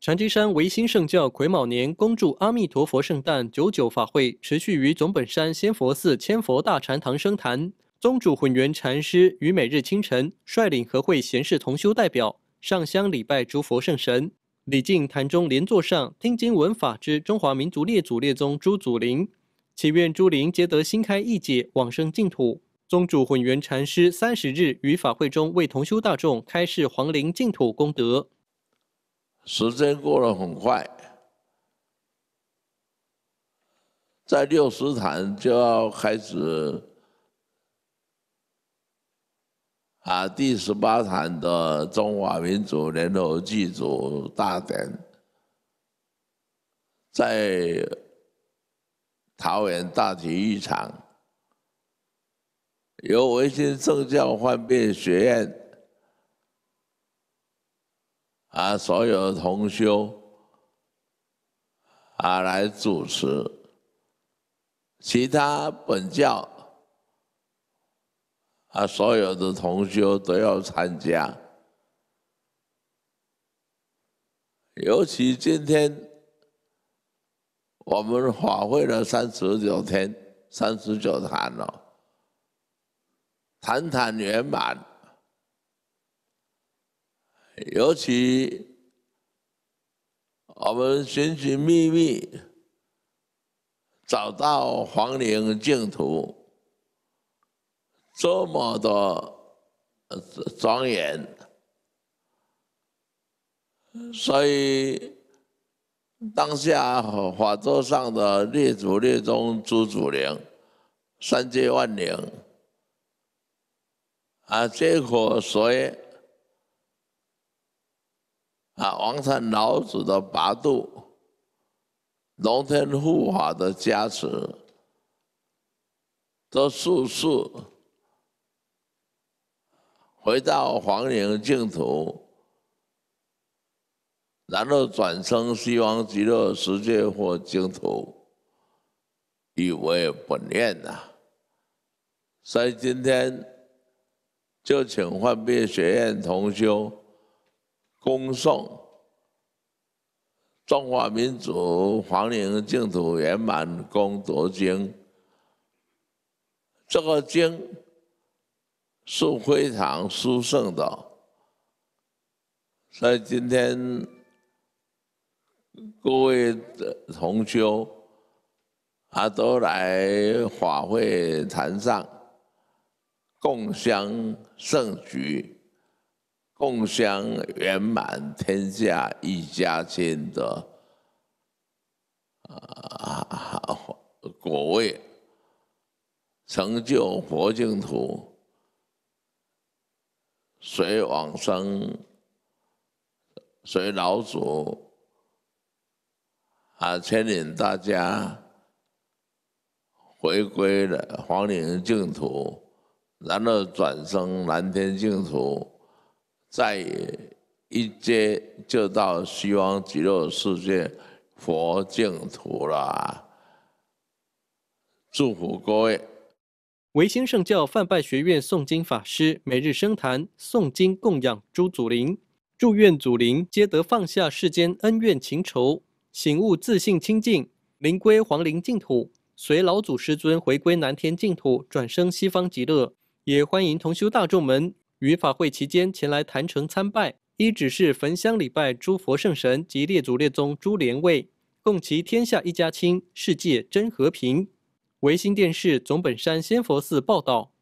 长居山维新圣教癸卯年恭祝阿弥陀佛圣诞九九法会持续于总本山仙佛寺千佛大禅堂升坛，宗主混元禅师于每日清晨率领和会贤士同修代表上香礼拜诸佛圣神，礼敬坛中莲座上听经闻法之中华民族列祖列宗诸祖灵，祈愿诸灵皆得新开意解往生净土。宗主混元禅师三十日于法会中为同修大众开示黄陵净土功德。时间过得很快，在六十坛就要开始啊，第十八坛的中华民族联合祭祖大典在桃园大体育场，由维新政教幻变学院。啊，所有的同修啊，来主持；其他本教啊，所有的同修都要参加。尤其今天，我们法会了三十九天，三十九坛了，坛坛圆满。尤其我们寻寻觅觅，找到黄陵净土，这么多庄严，所以当下法座上的列祖列宗诸祖灵，三界万灵，啊，这可谁？啊！王禅老子的八度，龙天护法的加持，都速速回到黄陵净土，然后转生西方极乐世界或净土，以为本念呐，所以今天就请幻变学院同修。恭送中华民族黄陵净土圆满功德经》，这个经是非常殊胜的，所以今天各位的同修啊，都来法会坛上共享圣举。共享圆满天下一家亲的啊果位，成就佛净土，随往生，随老祖啊牵引大家回归了黄岭净土，然后转生蓝天净土。再一阶就到西方极乐世界佛净土了。祝福各位。维新圣教泛拜学院诵经法师每日升坛诵经供养诸祖灵，祝愿祖灵皆得放下世间恩怨情仇，醒悟自信清净，灵归黄陵净土，随老祖师尊回归南天净土，转生西方极乐。也欢迎同修大众们。于法会期间前来坛城参拜，一指是焚香礼拜诸佛圣神及列祖列宗诸莲位，共祈天下一家亲，世界真和平。维新电视总本山仙佛寺报道。